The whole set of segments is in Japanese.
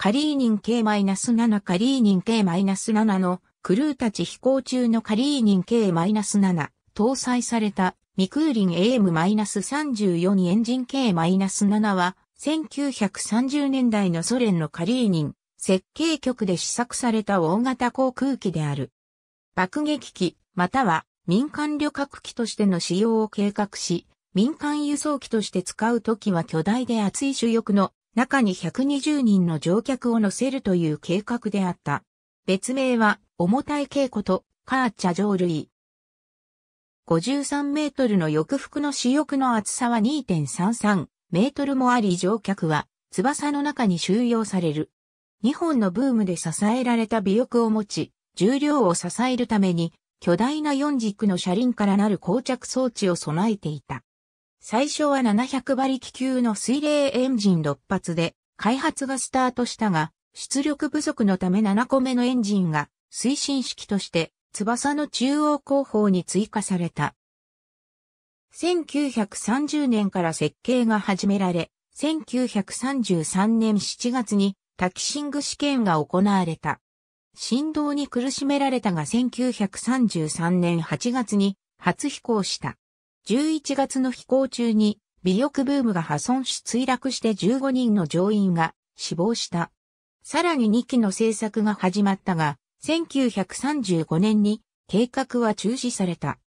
カリーニン K-7 カリーニン K-7 のクルーたち飛行中のカリーニン K-7 搭載されたミクーリン AM-34 にエンジン K-7 は1930年代のソ連のカリーニン設計局で試作された大型航空機である。爆撃機または民間旅客機としての使用を計画し、民間輸送機として使うときは巨大で厚い主翼の中に120人の乗客を乗せるという計画であった。別名は、重たい稽古と、カーチャ上類。53メートルの翼腹の主翼の厚さは2.33メートルもあり乗客は翼の中に収容される。2本のブームで支えられた尾翼を持ち、重量を支えるために巨大な4軸の車輪からなる膠着装置を備えていた。最初は700馬力級の水冷エンジン6発で開発がスタートしたが、出力不足のため7個目のエンジンが推進式として翼の中央後方に追加された。1930年から設計が始められ、1933年7月にタキシング試験が行われた。振動に苦しめられたが1933年8月に初飛行した。11月の飛行中に、尾翼ブームが破損し墜落して15人の乗員が死亡した。さらに2機の製作が始まったが、1935年に計画は中止された。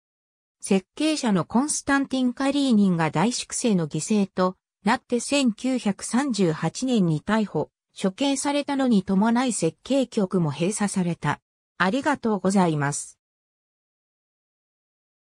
設計者のコンスタンティン・カリーニンが大粛清の犠牲となって1938年に逮捕、処刑されたのに伴い設計局も閉鎖された。ありがとうございます。